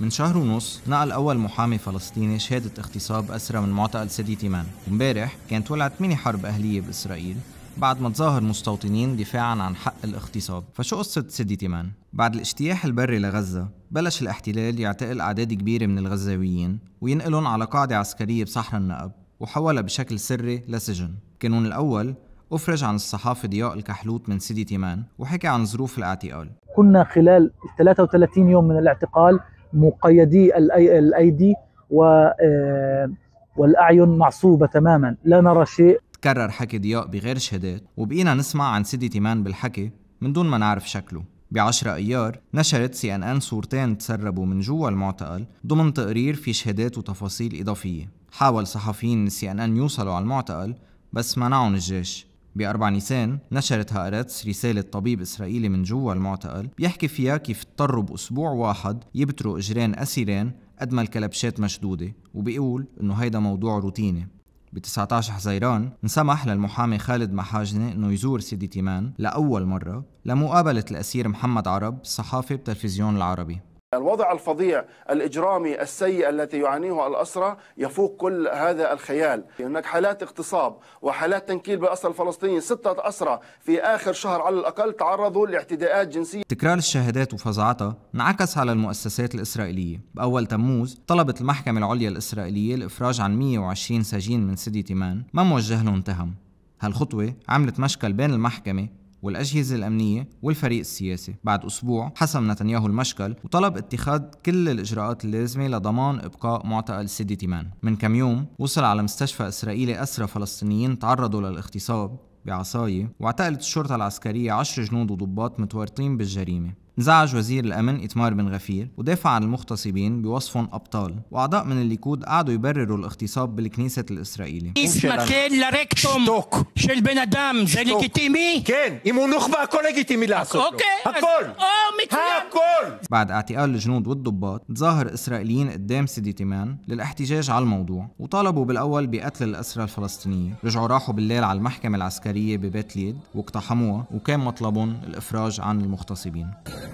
من شهر ونص نقل أول محامي فلسطيني شهادة اغتصاب أسرى من معتقل سيدي تيمان ومبارح كانت ولعت ميني حرب أهلية بإسرائيل بعد ما تظاهر مستوطنين دفاعا عن حق الاغتصاب فشو قصة سيدي تيمان؟ بعد الاجتياح البري لغزة بلش الاحتلال يعتقل أعداد كبيرة من الغزاويين وينقلهم على قاعدة عسكرية بصحراء النقب وحولها بشكل سري لسجن كانون الأول أفرج عن الصحافي ضياء الكحلوت من سيدي تيمان وحكى عن ظروف الاعتقال كنا خلال 33 يوم من الاعتقال مقيدي الأيدي آه، والأعين معصوبة تماما لا نرى شيء تكرر حكي ضياء بغير شهادات وبقينا نسمع عن سيدي تيمان بالحكي من دون ما نعرف شكله ب 10 ايار نشرت سي ان ان صورتين تسربوا من جوا المعتقل ضمن تقرير في شهادات وتفاصيل اضافيه حاول صحفيين سي ان ان يوصلوا على المعتقل بس منعهم الجيش بأربع نيسان نشرت هآرتس رسالة طبيب إسرائيلي من جوا المعتقل بيحكي فيها كيف اضطروا بأسبوع واحد يبتروا إجرين أسيرين قد ما الكلبشات مشدودة وبيقول إنه هيدا موضوع روتيني ب 19 حزيران انسمح للمحامي خالد محاجنة انه يزور سيدي تيمان لأول مرة لمقابلة الأسير محمد عرب صحافي بتلفزيون العربي الوضع الفظيع الإجرامي السيء التي يعانيه الأسرى يفوق كل هذا الخيال هناك حالات اغتصاب وحالات تنكيل بالأسرى الفلسطينيين، ستة أسرى في آخر شهر على الأقل تعرضوا لاعتداءات جنسية تكرار الشهادات وفظاعتها انعكس على المؤسسات الإسرائيلية بأول تموز طلبت المحكمة العليا الإسرائيلية الإفراج عن 120 سجين من سيدي تيمان ما موجه لهم تهم هالخطوة عملت مشكل بين المحكمة والأجهزة الأمنية والفريق السياسي بعد أسبوع حسم نتنياهو المشكل وطلب اتخاذ كل الإجراءات اللازمة لضمان إبقاء معتقل سيدي تيمان من كم يوم وصل على مستشفى إسرائيلي أسرى فلسطينيين تعرضوا للاغتصاب بعصاية واعتقلت الشرطة العسكرية 10 جنود وضباط متورطين بالجريمة انزعج وزير الأمن إتمار بن غفير ودافع عن المغتصبين بوصفهم أبطال وأعضاء من الليكود قعدوا يبرروا الاغتصاب بالكنيسة الإسرائيلي بعد اعتقال الجنود والضباط تظاهر إسرائيليين قدام سيدي تيمان للاحتجاج على الموضوع وطالبوا بالأول بقتل الأسرى الفلسطينية رجعوا راحوا بالليل على المحكمة العسكرية ببيت ليد واقتحموها وكان مطلبهم الإفراج عن المغتصبين